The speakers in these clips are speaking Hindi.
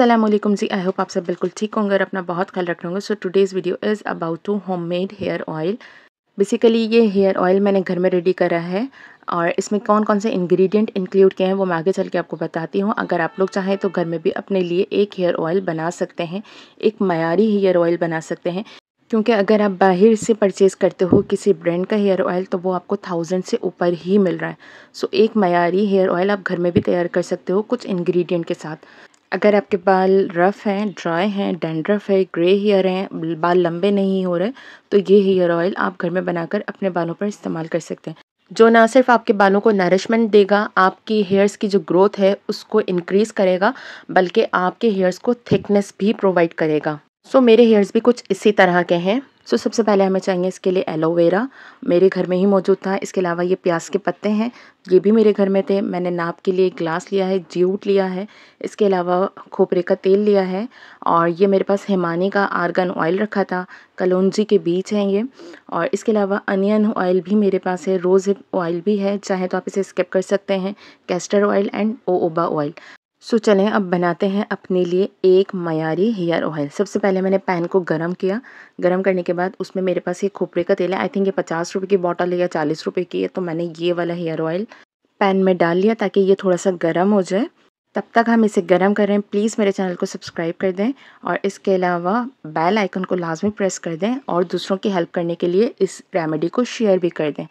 असलम जी आई होप आप सब बिल्कुल ठीक होंगे और अपना बहुत ख्याल रख रहे so today's video is about two homemade hair oil basically ये हेयर ऑयल मैंने घर में रेडी करा है और इसमें कौन कौन से इंग्रेडिएंट इंक्लूड किए हैं वो मैं आगे चल के आपको बताती हूँ अगर आप लोग चाहें तो घर में भी अपने लिए एक हेयर ऑयल बना सकते हैं एक मयारी हेयर ऑयल बना सकते हैं क्योंकि अगर आप बाहर से परचेज़ करते हो किसी ब्रांड का हेयर ऑयल तो वो आपको थाउजेंड से ऊपर ही मिल रहा है सो so, एक मयारी हेयर ऑयल आप घर में भी तैयार कर सकते हो कुछ इंग्रेडिएंट के साथ अगर आपके बाल रफ़ हैं ड्राई हैं डेंड्रफ है ग्रे हेयर हैं बाल लंबे नहीं हो रहे तो ये हेयर ऑयल आप घर में बनाकर अपने बालों पर इस्तेमाल कर सकते हैं जो ना सिर्फ आपके बालों को नरिशमेंट देगा आपकी हेयर्स की जो ग्रोथ है उसको इनक्रीज़ करेगा बल्कि आपके हेयर्स को थिकनेस भी प्रोवाइड करेगा सो so, मेरे हेयर्स भी कुछ इसी तरह के हैं सो so, सबसे पहले हमें चाहिए इसके लिए एलोवेरा मेरे घर में ही मौजूद था इसके अलावा ये प्याज के पत्ते हैं ये भी मेरे घर में थे मैंने नाप के लिए ग्लास लिया है ज्यूट लिया है इसके अलावा खोपरे का तेल लिया है और ये मेरे पास हिमानी का आर्गन ऑयल रखा था कलौजी के बीज हैं ये और इसके अलावा अनियन ऑयल भी मेरे पास है रोज़ ऑयल भी है चाहे तो आप इसे स्किप कर सकते हैं कैस्टर ऑयल एंड ओबा ऑयल सो so, चलें अब बनाते हैं अपने लिए एक मयारी हेयर ऑयल सबसे पहले मैंने पैन को गरम किया गरम करने के बाद उसमें मेरे पास ये खोपरे का तेल है आई थिंक ये पचास रुपये की बॉटल है या चालीस रुपये की है तो मैंने ये वाला हेयर ऑयल पैन में डाल लिया ताकि ये थोड़ा सा गर्म हो जाए तब तक हम इसे गर्म कर रहे हैं प्लीज़ मेरे चैनल को सब्सक्राइब कर दें और इसके अलावा बेल आइकन को लाजमी प्रेस कर दें और दूसरों की हेल्प करने के लिए इस रेमेडी को शेयर भी कर दें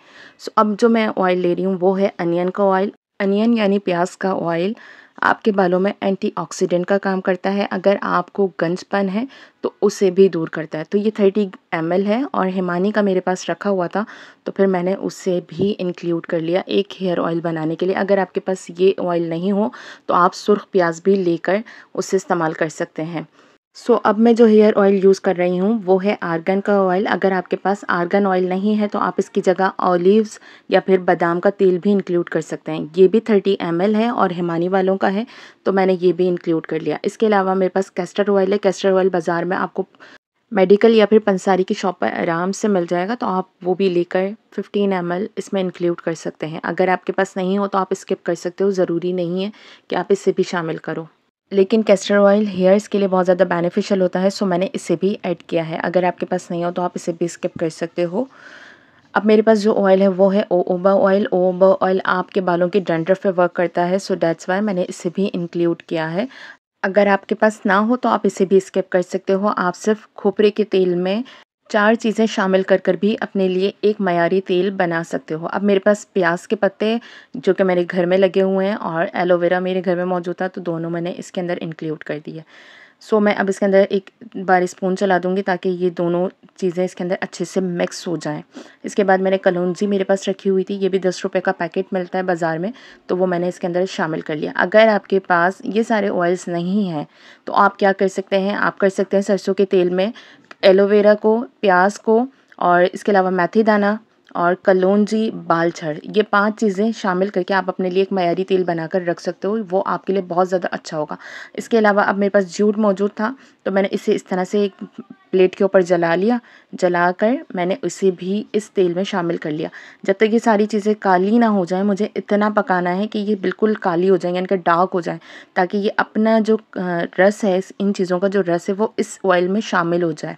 सो अब जो मैं ऑयल ले रही हूँ वो है अनियन का ऑयल अनियन यानी प्याज का ऑयल आपके बालों में एंटीऑक्सीडेंट का काम करता है अगर आपको गंजपन है तो उसे भी दूर करता है तो ये थर्टी एम है और हिमानी का मेरे पास रखा हुआ था तो फिर मैंने उसे भी इंक्लूड कर लिया एक हेयर ऑयल बनाने के लिए अगर आपके पास ये ऑयल नहीं हो तो आप सुर्ख प्याज भी लेकर उसे इस्तेमाल कर सकते हैं सो so, अब मैं जो हेयर ऑयल यूज़ कर रही हूँ वो है आर्गन का ऑयल अगर आपके पास आर्गन ऑयल नहीं है तो आप इसकी जगह ऑलिव्स या फिर बादाम का तेल भी इंक्लूड कर सकते हैं ये भी थर्टी एम है और हिमानी वालों का है तो मैंने ये भी इंक्लूड कर लिया इसके अलावा मेरे पास कैस्टर ऑयल है कैस्टर ऑयल बाज़ार में आपको मेडिकल या फिर पंसारी की शॉप पर आराम से मिल जाएगा तो आप वो भी लेकर 15 एम इसमें इंक्लूड कर सकते हैं अगर आपके पास नहीं हो तो आप स्किप कर सकते हो ज़रूरी नहीं है कि आप इसे भी शामिल करो लेकिन कैस्टर ऑयल हेयर्स के लिए बहुत ज़्यादा बेनिफिशियल होता है सो मैंने इसे भी ऐड किया है अगर आपके पास नहीं हो तो आप इसे भी स्किप कर सकते हो अब मेरे पास जो ऑयल है वो है ओबा ऑयल ओबा ऑयल आपके बालों के डेंडर पे वर्क करता है सो डैट्स वाई मैंने इसे भी इंक्लूड किया है अगर आपके पास ना हो तो आप इसे भी स्किप कर सकते हो आप सिर्फ खोपरे के तेल में चार चीज़ें शामिल कर कर भी अपने लिए एक मयारी तेल बना सकते हो अब मेरे पास प्याज के पत्ते जो कि मेरे घर में लगे हुए हैं और एलोवेरा मेरे घर में मौजूद था तो दोनों मैंने इसके अंदर इंक्लूड कर दिया सो so, मैं अब इसके अंदर एक बार स्पून चला दूंगी ताकि ये दोनों चीज़ें इसके अंदर अच्छे से मिक्स हो जाएं इसके बाद मैंने कलौजी मेरे पास रखी हुई थी ये भी दस रुपये का पैकेट मिलता है बाज़ार में तो वो मैंने इसके अंदर शामिल कर लिया अगर आपके पास ये सारे ऑयल्स नहीं हैं तो आप क्या कर सकते हैं आप कर सकते हैं सरसों के तेल में एलोवेरा को प्याज को और इसके अलावा मैथी दाना और बाल बालछड़ ये पांच चीज़ें शामिल करके आप अपने लिए एक मैारी तेल बनाकर रख सकते हो वो आपके लिए बहुत ज़्यादा अच्छा होगा इसके अलावा अब मेरे पास जूट मौजूद था तो मैंने इसे इस तरह से एक प्लेट के ऊपर जला लिया जला कर मैंने उसे भी इस तेल में शामिल कर लिया जब तक ये सारी चीज़ें काली ना हो जाए मुझे इतना पकाना है कि ये बिल्कुल काली हो जाए यानी कि डार्क हो जाए ताकि ये अपना जो रस है इन चीज़ों का जो रस है वो इस ऑयल में शामिल हो जाए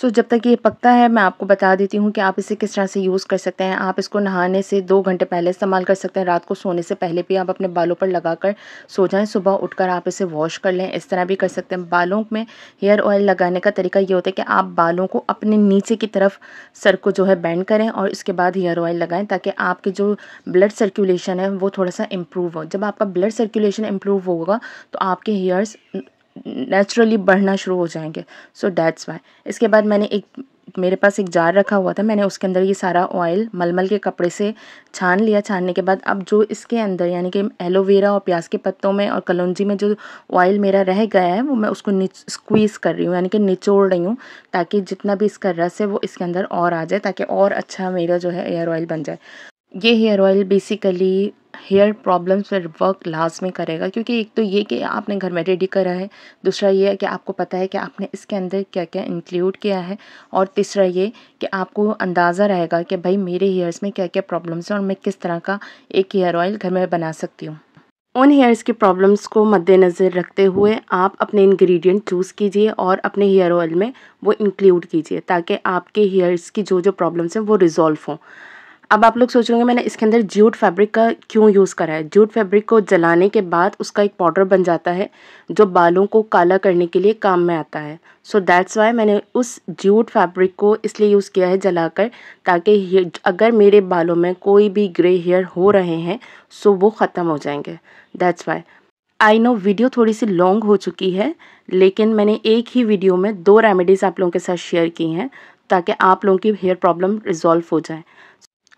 सो जब तक ये पकता है मैं आपको बता देती हूँ कि आप इसे किस तरह से यूज़ कर सकते हैं आप इसको नहाने से दो घंटे पहले इस्तेमाल कर सकते हैं रात को सोने से पहले भी आप अपने बालों पर लगा कर सो जाएं सुबह उठकर आप इसे वॉश कर लें इस तरह भी कर सकते हैं बालों में हेयर ऑयल लगाने का तरीका ये होता है कि आप बालों को अपने नीचे की तरफ सर को जो है बैंड करें और इसके बाद हेयर ऑयल लगाएँ ताकि आपके जो ब्लड सर्कुलेशन है वो थोड़ा सा इम्प्रूव हो जब आपका ब्लड सर्कुलेशन इम्प्रूव होगा तो आपके हेयर्स नेचुरली बढ़ना शुरू हो जाएंगे सो डैट्स वाई इसके बाद मैंने एक मेरे पास एक जार रखा हुआ था मैंने उसके अंदर ये सारा ऑयल मलमल के कपड़े से छान लिया छानने के बाद अब जो इसके अंदर यानी कि एलोवेरा और प्याज के पत्तों में और कलौजी में जो ऑयल मेरा रह गया है वो मैं उसको स्क्वीज़ कर रही हूँ यानी कि निचोड़ रही हूँ ताकि जितना भी इसका रस है वो इसके अंदर और आ जाए ताकि और अच्छा मेरा जो है एयर ऑयल बन जाए ये hair oil basically hair problems पर वर्क लाजमी करेगा क्योंकि एक तो ये कि आपने घर में रेडी करा है दूसरा ये है कि आपको पता है कि आपने इसके अंदर क्या क्या इंक्लूड किया है और तीसरा ये कि आपको अंदाज़ा रहेगा कि भाई मेरे हेयर्स में क्या क्या प्रॉब्लम्स हैं और मैं किस तरह का एक हेयर ऑयल घर में बना सकती हूँ उन हेयर्स की प्रॉब्लम्स को मद्देनज़र रखते हुए आप अपने इंग्रेडिएंट चूज़ कीजिए और अपने हेयर ऑयल में वो इंक्लूड कीजिए ताकि आपके हेयर्स की जो जो प्रॉब्लम्स हैं वो रिज़ॉल्व हों अब आप लोग सोच रहे होंगे मैंने इसके अंदर ज्यूट फैब्रिक का क्यों यूज़ करा है ज्यूट फैब्रिक को जलाने के बाद उसका एक पाउडर बन जाता है जो बालों को काला करने के लिए काम में आता है सो दैट्स वाई मैंने उस ज्यूट फैब्रिक को इसलिए यूज़ किया है जलाकर ताकि अगर मेरे बालों में कोई भी ग्रे हेयर हो रहे हैं सो वो ख़त्म हो जाएंगे that's why I know video थोड़ी सी लॉन्ग हो चुकी है लेकिन मैंने एक ही वीडियो में दो रेमेडीज़ आप लोगों के साथ शेयर की हैं ताकि आप लोगों की हेयर प्रॉब्लम रिजॉल्व हो जाए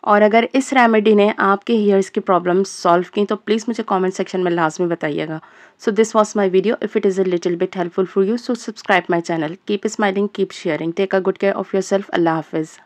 और अगर इस रेमेडी ने आपके हेयर्स की प्रॉब्लम सॉल्व की तो प्लीज़ मुझे कमेंट सेक्शन में लाजमी बताइएगा so this was my video if it is a little bit helpful for you so subscribe my channel keep smiling keep sharing take a good care of yourself अल्लाह हाफिज़